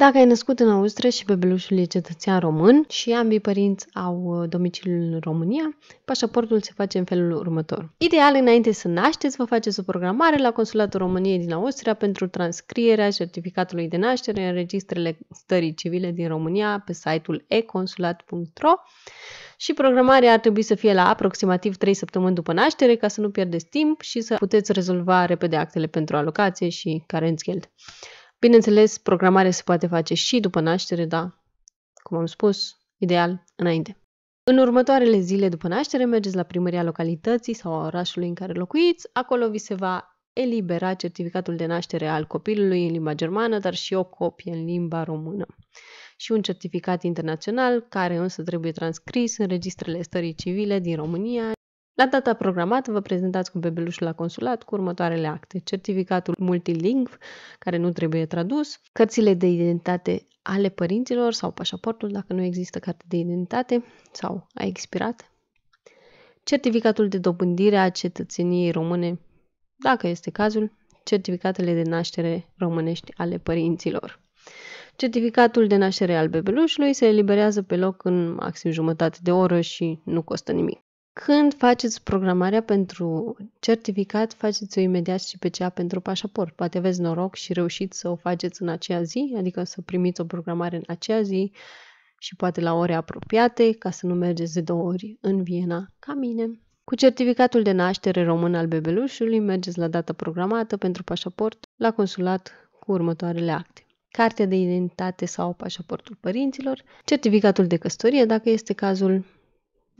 Dacă ai născut în Austria și bebelușul e cetățean român și ambii părinți au uh, domiciliul în România, pașaportul se face în felul următor. Ideal, înainte să nașteți, vă faceți o programare la Consulatul României din Austria pentru transcrierea certificatului de naștere în registrele stării civile din România pe site-ul econsulat.ro și programarea ar trebui să fie la aproximativ 3 săptămâni după naștere ca să nu pierdeți timp și să puteți rezolva repede actele pentru alocație și carenț Bineînțeles, programarea se poate face și după naștere, da, cum am spus, ideal înainte. În următoarele zile după naștere mergeți la primăria localității sau a orașului în care locuiți, acolo vi se va elibera certificatul de naștere al copilului în limba germană, dar și o copie în limba română și un certificat internațional care însă trebuie transcris în registrele stării civile din România la data programată vă prezentați cu bebelușul la consulat cu următoarele acte. Certificatul multilingv, care nu trebuie tradus, cărțile de identitate ale părinților sau pașaportul, dacă nu există carte de identitate sau a expirat, certificatul de dobândire a cetățeniei române, dacă este cazul, certificatele de naștere românești ale părinților. Certificatul de naștere al bebelușului se eliberează pe loc în maxim jumătate de oră și nu costă nimic. Când faceți programarea pentru certificat, faceți-o imediat și pe cea pentru pașaport. Poate aveți noroc și reușiți să o faceți în aceea zi, adică să primiți o programare în aceea zi și poate la ore apropiate, ca să nu mergeți de două ori în Viena ca mine. Cu certificatul de naștere român al bebelușului mergeți la data programată pentru pașaport la consulat cu următoarele acte. Cartea de identitate sau pașaportul părinților, certificatul de căsătorie dacă este cazul,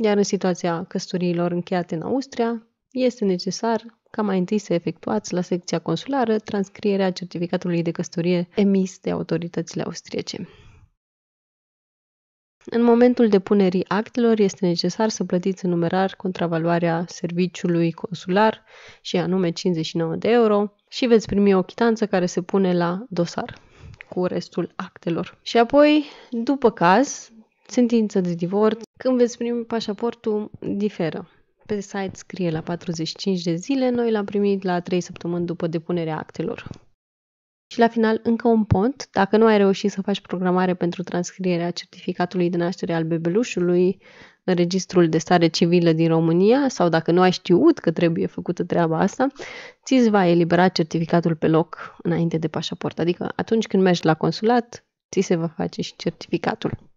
iar în situația căsătoriilor încheiate în Austria, este necesar ca mai întâi să efectuați la secția consulară transcrierea certificatului de căsătorie emis de autoritățile austriece. În momentul depunerii actelor este necesar să plătiți în numerar contravaloarea serviciului consular și anume 59 de euro și veți primi o chitanță care se pune la dosar cu restul actelor. Și apoi, după caz, sentință de divorț. Când veți primi pașaportul, diferă. Pe site scrie la 45 de zile, noi l-am primit la 3 săptămâni după depunerea actelor. Și la final, încă un pont. Dacă nu ai reușit să faci programare pentru transcrierea certificatului de naștere al bebelușului în registrul de stare civilă din România sau dacă nu ai știut că trebuie făcută treaba asta, ți va elibera certificatul pe loc înainte de pașaport. Adică atunci când mergi la consulat, ți se va face și certificatul.